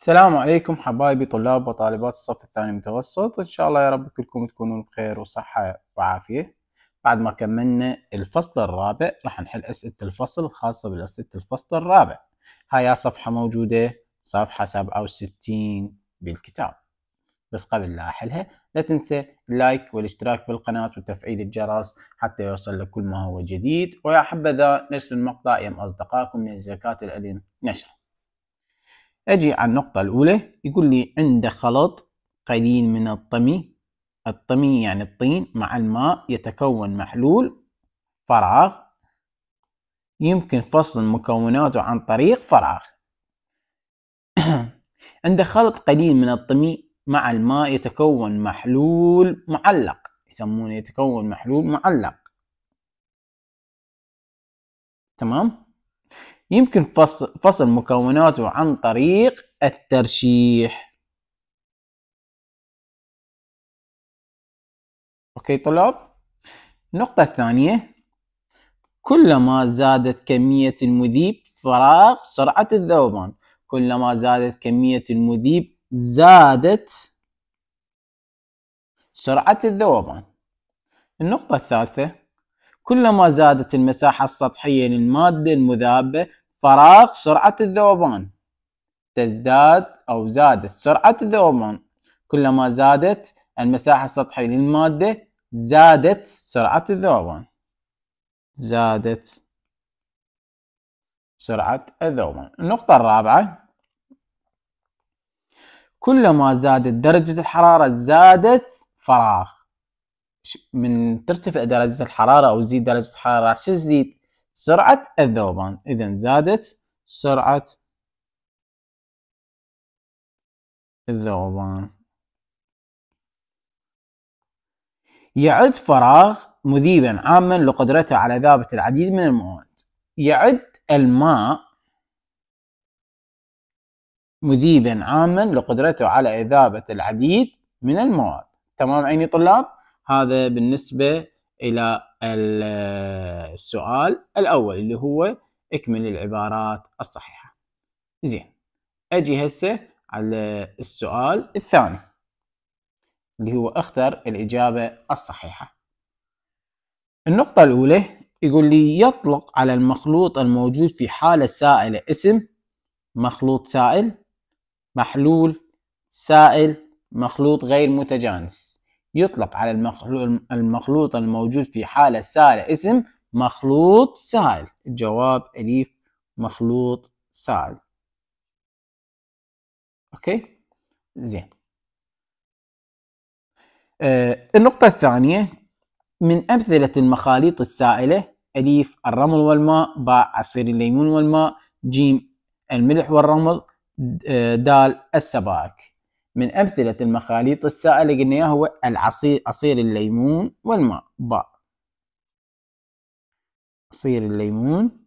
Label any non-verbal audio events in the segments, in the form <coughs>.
السلام عليكم حبايبي طلاب وطالبات الصف الثاني المتوسط ان شاء الله يا رب كلكم تكونون بخير وصحة وعافية بعد ما كملنا الفصل الرابع راح نحل اسئلة الفصل الخاصة بالاسئلة الفصل الرابع هاي صفحة موجودة صفحة 67 بالكتاب بس قبل لا احلها لا تنسى اللايك والاشتراك بالقناة وتفعيل الجرس حتى يوصل لكل ما هو جديد ويا حبذا نشر المقطع يم اصدقائكم من زكاة العلم نشره أجي على النقطة الأولى يقول لي عنده خلط قليل من الطمي الطمي يعني الطين مع الماء يتكون محلول فراغ يمكن فصل مكوناته عن طريق فراغ <coughs> عند خلط قليل من الطمي مع الماء يتكون محلول معلق يسمونه يتكون محلول معلق تمام يمكن فصل, مكوناته عن طريق الترشيح اوكي طلاب النقطة الثانية كلما زادت كمية المذيب فراغ سرعة الذوبان كلما زادت كمية المذيب زادت سرعة الذوبان النقطة الثالثة كلما زادت المساحة السطحية للمادة المذابة فراغ سرعة الذوبان تزداد أو زادت سرعة الذوبان كلما زادت المساحة السطحية للمادة زادت سرعة الذوبان زادت سرعة الذوبان النقطة الرابعة كلما زادت درجة الحرارة زادت فراغ من ترتفع درجة الحرارة أو تزيد درجة الحرارة شو تزيد سرعة الذوبان إذا زادت سرعة الذوبان يعد فراغ مذيبا عاما لقدرته على ذابة العديد من المواد يعد الماء مذيبا عاما لقدرته على إذابة العديد من المواد تمام عيني طلاب هذا بالنسبة إلى السؤال الأول اللي هو اكمل العبارات الصحيحة زين أجي هسه على السؤال الثاني اللي هو اختر الإجابة الصحيحة النقطة الأولى يقول لي يطلق على المخلوط الموجود في حالة سائلة اسم مخلوط سائل محلول سائل مخلوط غير متجانس يطلق على المخلوط الموجود في حالة سائلة اسم مخلوط سائل الجواب أليف مخلوط سائل أوكي زين آه النقطة الثانية من أمثلة المخاليط السائلة أليف الرمل والماء باء عصير الليمون والماء جيم الملح والرمل آه، دال السبائك من أمثلة المخاليط السائلة قلنا إياها هو العصير عصير الليمون والماء باء عصير الليمون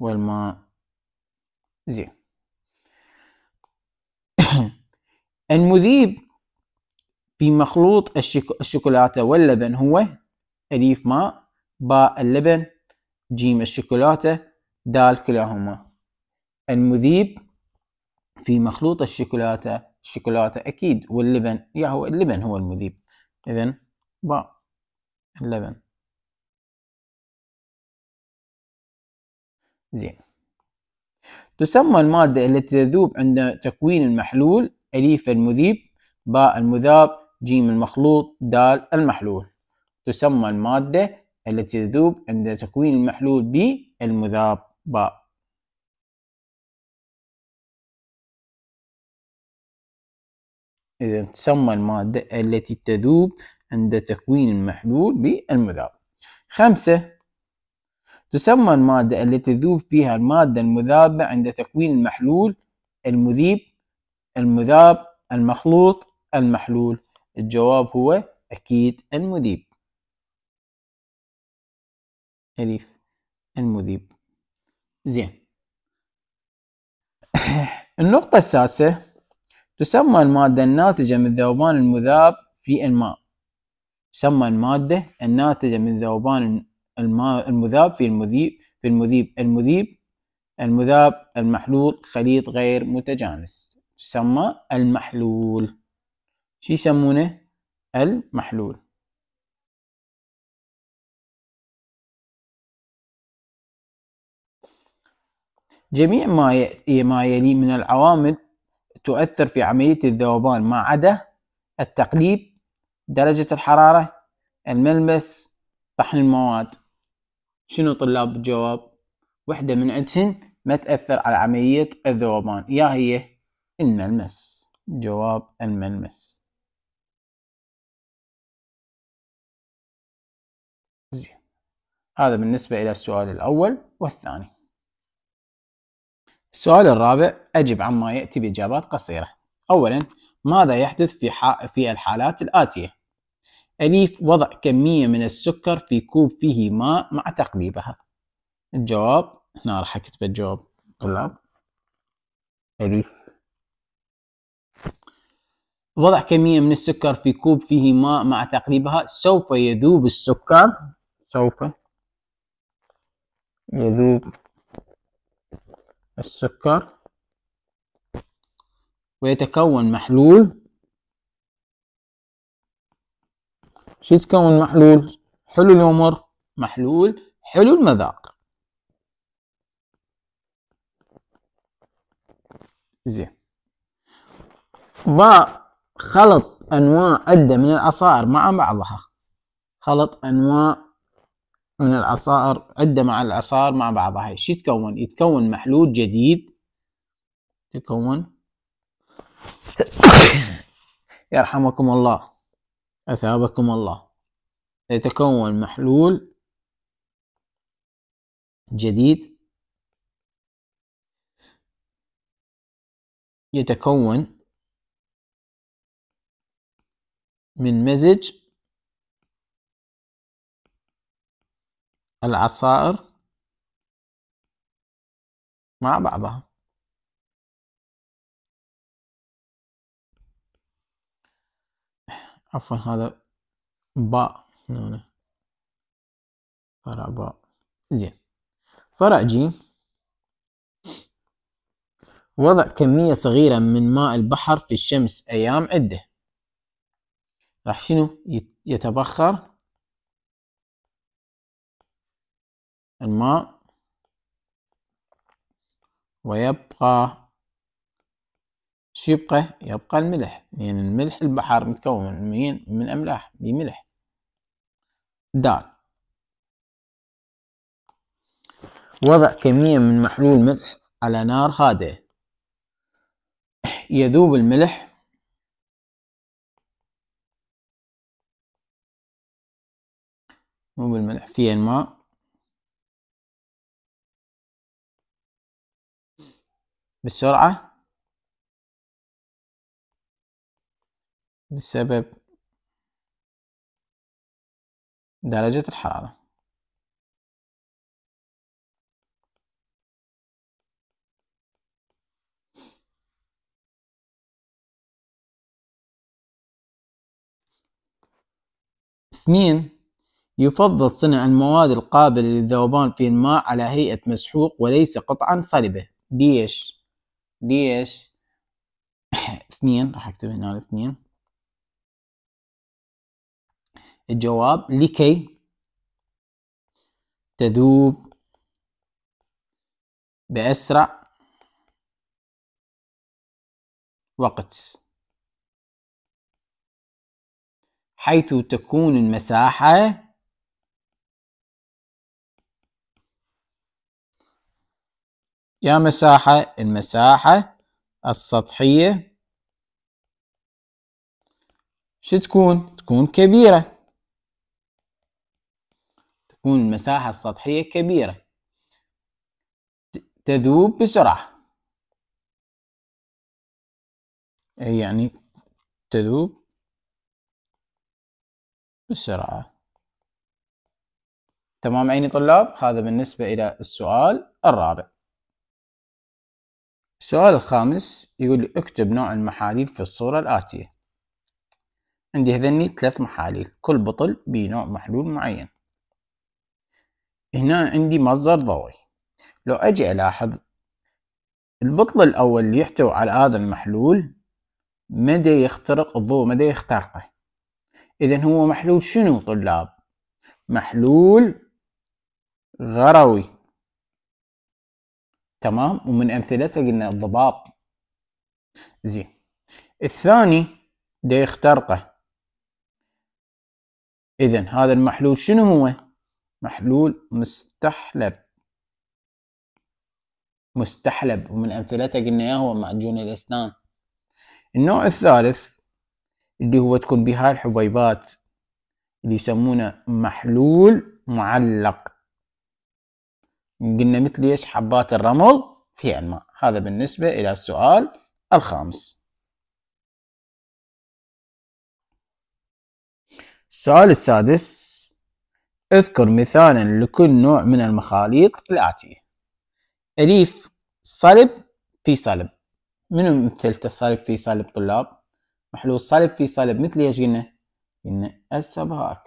والماء زين <coughs> المذيب في مخلوط الشوكولاتة واللبن هو أليف ماء باء اللبن جيم الشوكولاتة دال كلاهما المذيب في مخلوط الشوكولاتة الشوكولاتة أكيد واللبن هو اللبن هو المذيب إذا باء اللبن زين تسمى المادة التي تذوب عند تكوين المحلول أليف المذيب باء المذاب جيم المخلوط دال المحلول تسمى المادة التي تذوب عند تكوين المحلول المذاب باء إذا تسمى المادة التي تذوب عند تكوين المحلول بالمذاب خمسة تسمى المادة التي تذوب فيها المادة المذابة عند تكوين المحلول المذيب المذاب المخلوط المحلول الجواب هو أكيد المذيب أليف المذيب زين <laughs> النقطة السادسة تسمى المادة الناتجة من ذوبان المذاب في الماء تسمى المادة الناتجة من ذوبان الماء المذاب في المذيب في المذيب المذيب المذاب المحلول خليط غير متجانس تسمى المحلول شو يسمونه المحلول جميع ما ما يلي من العوامل تؤثر في عملية الذوبان ما عدا التقليب درجة الحرارة الملمس طحن المواد شنو طلاب الجواب وحدة من عندهن ما تأثر على عملية الذوبان يا هي الملمس جواب الملمس زين هذا بالنسبة إلى السؤال الأول والثاني السؤال الرابع أجب عما يأتي بإجابات قصيرة أولا ماذا يحدث في, في الحالات الآتية أليف وضع كمية من السكر في كوب فيه ماء مع تقليبها الجواب هنا راح أكتب الجواب طلاب أليف وضع كمية من السكر في كوب فيه ماء مع تقليبها سوف يذوب السكر سوف يذوب السكر ويتكون محلول شو يتكون محلول حلو الأمر محلول حلو المذاق زين ضاء خلط أنواع عدة من العصائر مع بعضها خلط أنواع من العصائر عدة مع العصائر مع بعضها شو يتكون يتكون محلول جديد يتكون <coughs> يرحمكم الله أثابكم الله يتكون محلول جديد يتكون من مزج العصائر مع بعضها عفوا هذا باء هنا فرع باء زين فرع جيم وضع كمية صغيرة من ماء البحر في الشمس أيام عدة راح شنو يتبخر الماء ويبقى شو يبقى؟ يبقى الملح لأن يعني الملح البحر متكون من من أملاح بملح دال وضع كمية من محلول ملح على نار هادئة يذوب الملح مو بالملح فيه الماء بالسرعة بسبب درجة الحرارة اثنين يفضل صنع المواد القابلة للذوبان في الماء على هيئة مسحوق وليس قطعا صلبة ليش؟ ليش <coughs> اثنين راح اكتب هنا الاثنين الجواب لكي تذوب بأسرع وقت حيث تكون المساحة يا مساحة المساحة السطحية شو تكون؟ تكون كبيرة تكون المساحة السطحية كبيرة تذوب بسرعة أي يعني تذوب بسرعة تمام عيني طلاب هذا بالنسبة إلى السؤال الرابع السؤال الخامس يقول اكتب نوع المحاليل في الصورة الآتية عندي هذني ثلاث محاليل كل بطل بنوع محلول معين هنا عندي مصدر ضوئي لو أجي ألاحظ البطل الأول اللي يحتوي على هذا المحلول مدى يخترق الضوء مدى يخترقه إذا هو محلول شنو طلاب محلول غروي تمام ومن امثلتها قلنا الضباب زين الثاني دا يخترقه اذا هذا المحلول شنو هو محلول مستحلب مستحلب ومن امثلتها قلنا يا هو معجون الاسنان النوع الثالث اللي هو تكون بهاي الحبيبات اللي يسمونه محلول معلق قلنا مثل ايش حبات الرمل في الماء هذا بالنسبه الى السؤال الخامس السؤال السادس اذكر مثالا لكل نوع من المخاليط الآتية أليف صلب في صلب منو مثلت صلب في صلب طلاب محلول صلب في صلب مثل ايش قلنا قلنا السباك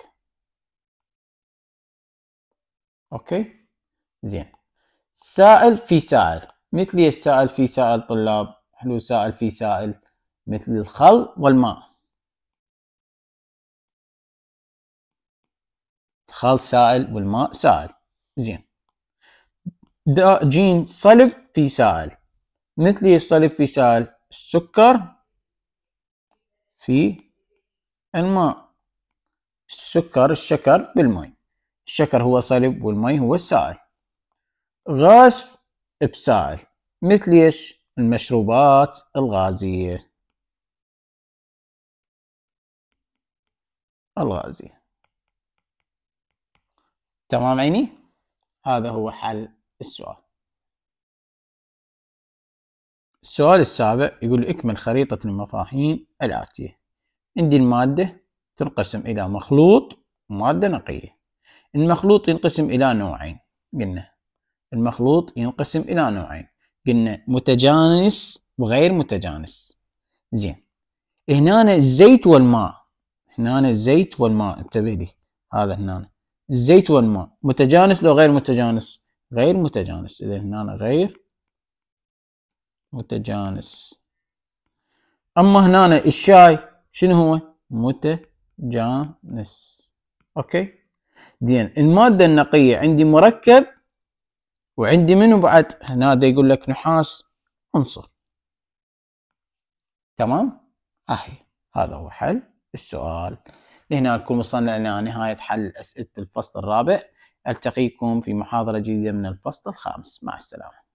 اوكي زين سائل في سائل مثل السائل في سائل طلاب حلو سائل في سائل مثل الخل والماء الخل سائل والماء سائل زين جيم صلب في سائل مثل الصلب في سائل السكر في الماء السكر الشكر بالماء الشكر هو صلب والماء هو السائل غاز بسائل مثل ايش المشروبات الغازية الغازية تمام عيني هذا هو حل السؤال السؤال السابع يقول اكمل خريطة المفاهيم الآتية عندي المادة تنقسم إلى مخلوط ومادة نقية المخلوط ينقسم إلى نوعين قلنا المخلوط ينقسم إلى نوعين قلنا متجانس وغير متجانس زين هنا الزيت والماء هنا الزيت والماء انتبه لي هذا هنا الزيت والماء متجانس لو غير متجانس غير متجانس اذا هنا غير متجانس اما هنا الشاي شنو هو متجانس اوكي زين الماده النقيه عندي مركب وعندي منو بعد هنا دا يقول لك نحاس عنصر تمام اهي هذا هو حل السؤال لهنا نكون وصلنا الى نهايه حل اسئله الفصل الرابع التقيكم في محاضره جديده من الفصل الخامس مع السلامه